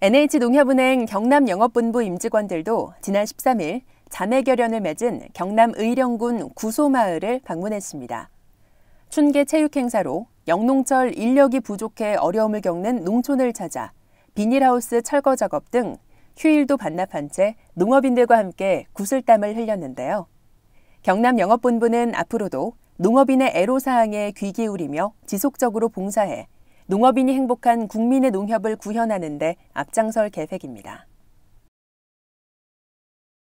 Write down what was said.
NH농협은행 경남영업본부 임직원들도 지난 13일 자매결연을 맺은 경남 의령군 구소마을을 방문했습니다. 춘계 체육행사로 영농철 인력이 부족해 어려움을 겪는 농촌을 찾아 비닐하우스 철거 작업 등 휴일도 반납한 채 농업인들과 함께 구슬땀을 흘렸는데요. 경남영업본부는 앞으로도 농업인의 애로사항에 귀 기울이며 지속적으로 봉사해 농업인이 행복한 국민의 농협을 구현하는 데 앞장설 계획입니다.